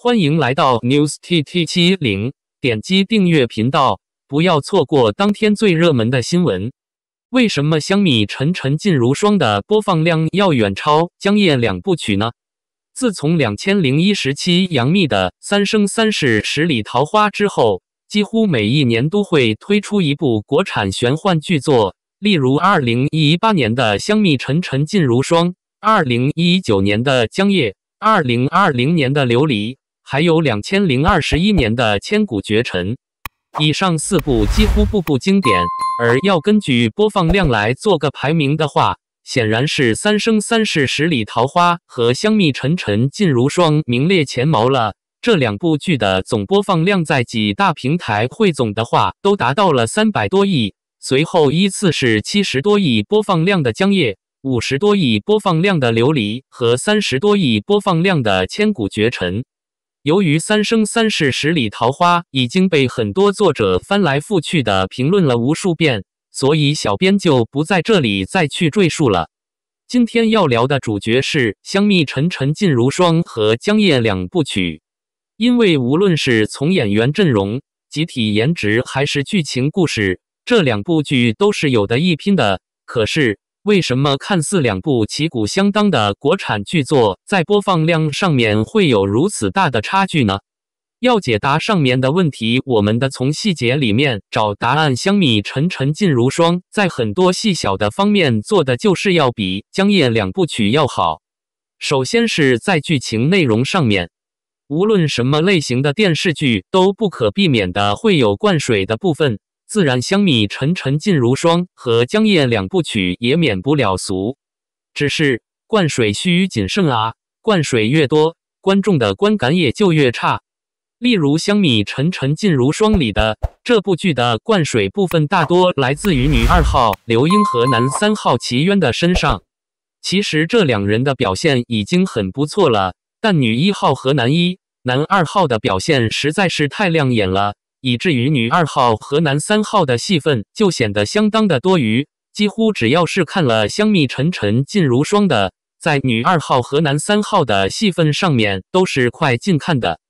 欢迎来到 News T T 七零，点击订阅频道，不要错过当天最热门的新闻。为什么《香蜜沉沉烬如霜》的播放量要远超《江夜》两部曲呢？自从两千零一十七杨幂的《三生三世十里桃花》之后，几乎每一年都会推出一部国产玄幻巨作，例如二零一八年的《香蜜沉沉烬如霜》，二零一九年的《江夜》，二零二零年的《琉璃》。还有两千零二十一年的《千古绝尘》，以上四部几乎部部经典。而要根据播放量来做个排名的话，显然是《三生三世十里桃花》和《香蜜沉沉烬如霜》名列前茅了。这两部剧的总播放量在几大平台汇总的话，都达到了三百多亿。随后依次是七十多亿播放量的《江夜》，五十多亿播放量的《琉璃》，和三十多亿播放量的《千古绝尘》。由于《三生三世十里桃花》已经被很多作者翻来覆去的评论了无数遍，所以小编就不在这里再去赘述了。今天要聊的主角是《香蜜沉沉烬如霜》和《江夜》两部曲，因为无论是从演员阵容、集体颜值，还是剧情故事，这两部剧都是有得一拼的。可是，为什么看似两部旗鼓相当的国产剧作，在播放量上面会有如此大的差距呢？要解答上面的问题，我们的从细节里面找答案。香米沉沉烬如霜在很多细小的方面做的就是要比江夜两部曲要好。首先是在剧情内容上面，无论什么类型的电视剧，都不可避免的会有灌水的部分。《自然香米沉沉烬如霜》和《江夜》两部曲也免不了俗，只是灌水须谨慎啊！灌水越多，观众的观感也就越差。例如《香米沉沉烬如霜》里的这部剧的灌水部分，大多来自于女二号刘英和男三号齐渊的身上。其实这两人的表现已经很不错了，但女一号和男一、男二号的表现实在是太亮眼了。以至于女二号和男三号的戏份就显得相当的多余，几乎只要是看了香蜜沉沉烬如霜的，在女二号和男三号的戏份上面都是快进看的。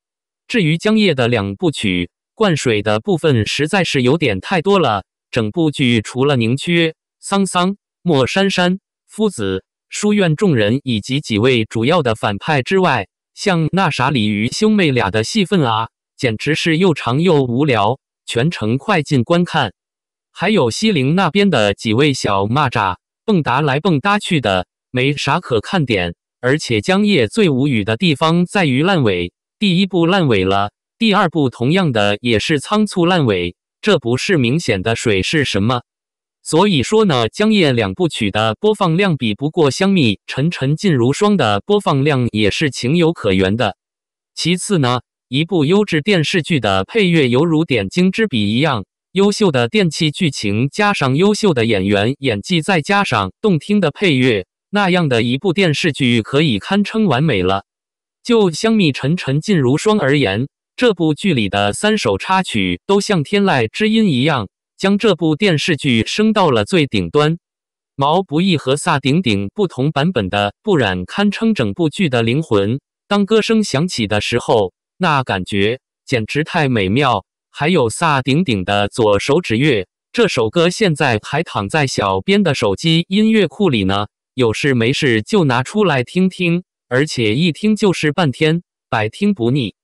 至于江夜的两部曲，灌水的部分实在是有点太多了。整部剧除了宁缺、桑桑、莫山山、夫子、书院众人以及几位主要的反派之外，像那啥鲤鱼兄妹俩的戏份啊。简直是又长又无聊，全程快进观看。还有西陵那边的几位小蚂蚱蹦跶来蹦跶去的，没啥可看点。而且江夜最无语的地方在于烂尾，第一部烂尾了，第二部同样的也是仓促烂尾，这不是明显的水是什么？所以说呢，江夜两部曲的播放量比不过香蜜沉沉烬如霜的播放量也是情有可原的。其次呢？一部优质电视剧的配乐犹如点睛之笔一样，优秀的电器剧情加上优秀的演员演技，再加上动听的配乐，那样的一部电视剧可以堪称完美了。就《香蜜沉沉烬如霜》而言，这部剧里的三首插曲都像天籁之音一样，将这部电视剧升到了最顶端。毛不易和萨顶顶不同版本的《不染》堪称整部剧的灵魂。当歌声响起的时候。那感觉简直太美妙！还有萨顶顶的《左手指月》，这首歌现在还躺在小编的手机音乐库里呢，有事没事就拿出来听听，而且一听就是半天，百听不腻。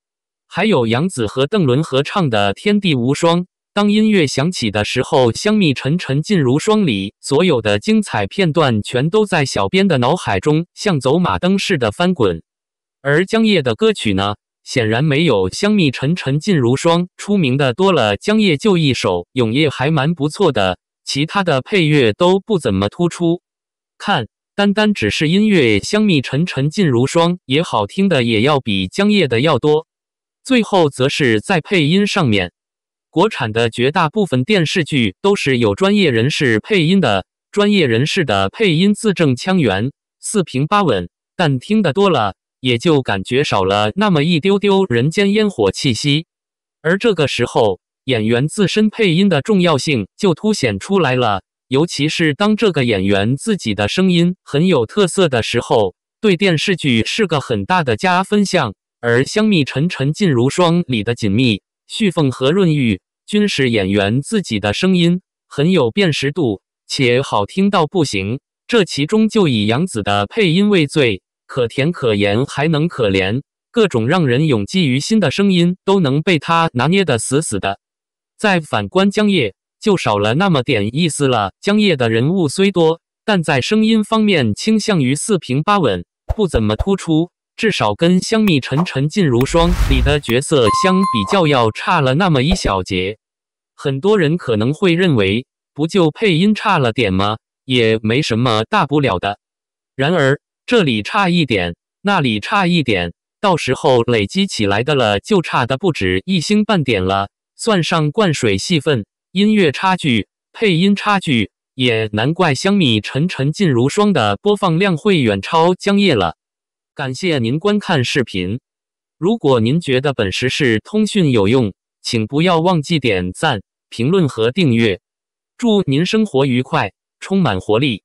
还有杨子和邓伦合唱的《天地无双》，当音乐响起的时候，香蜜沉沉烬如霜里所有的精彩片段全都在小编的脑海中像走马灯似的翻滚。而江夜的歌曲呢？显然没有《香蜜沉沉烬如霜》出名的多了，江夜就一首《永夜》还蛮不错的，其他的配乐都不怎么突出。看，单单只是音乐，《香蜜沉沉烬如霜》也好听的也要比江夜的要多。最后，则是在配音上面，国产的绝大部分电视剧都是有专业人士配音的，专业人士的配音字正腔圆、四平八稳，但听得多了。也就感觉少了那么一丢丢人间烟火气息，而这个时候演员自身配音的重要性就凸显出来了。尤其是当这个演员自己的声音很有特色的时候，对电视剧是个很大的加分项。而《香蜜沉沉烬如霜》里的锦觅、旭凤和润玉，均是演员自己的声音很有辨识度且好听到不行。这其中就以杨紫的配音为最。可甜可盐，还能可怜，各种让人永记于心的声音都能被他拿捏的死死的。再反观江夜，就少了那么点意思了。江夜的人物虽多，但在声音方面倾向于四平八稳，不怎么突出，至少跟《香蜜沉沉烬如霜》里的角色相比较要差了那么一小截。很多人可能会认为，不就配音差了点吗？也没什么大不了的。然而。这里差一点，那里差一点，到时候累积起来的了，就差的不止一星半点了。算上灌水戏份、音乐差距、配音差距，也难怪香米沉沉烬如霜的播放量会远超江夜了。感谢您观看视频，如果您觉得本时事通讯有用，请不要忘记点赞、评论和订阅。祝您生活愉快，充满活力。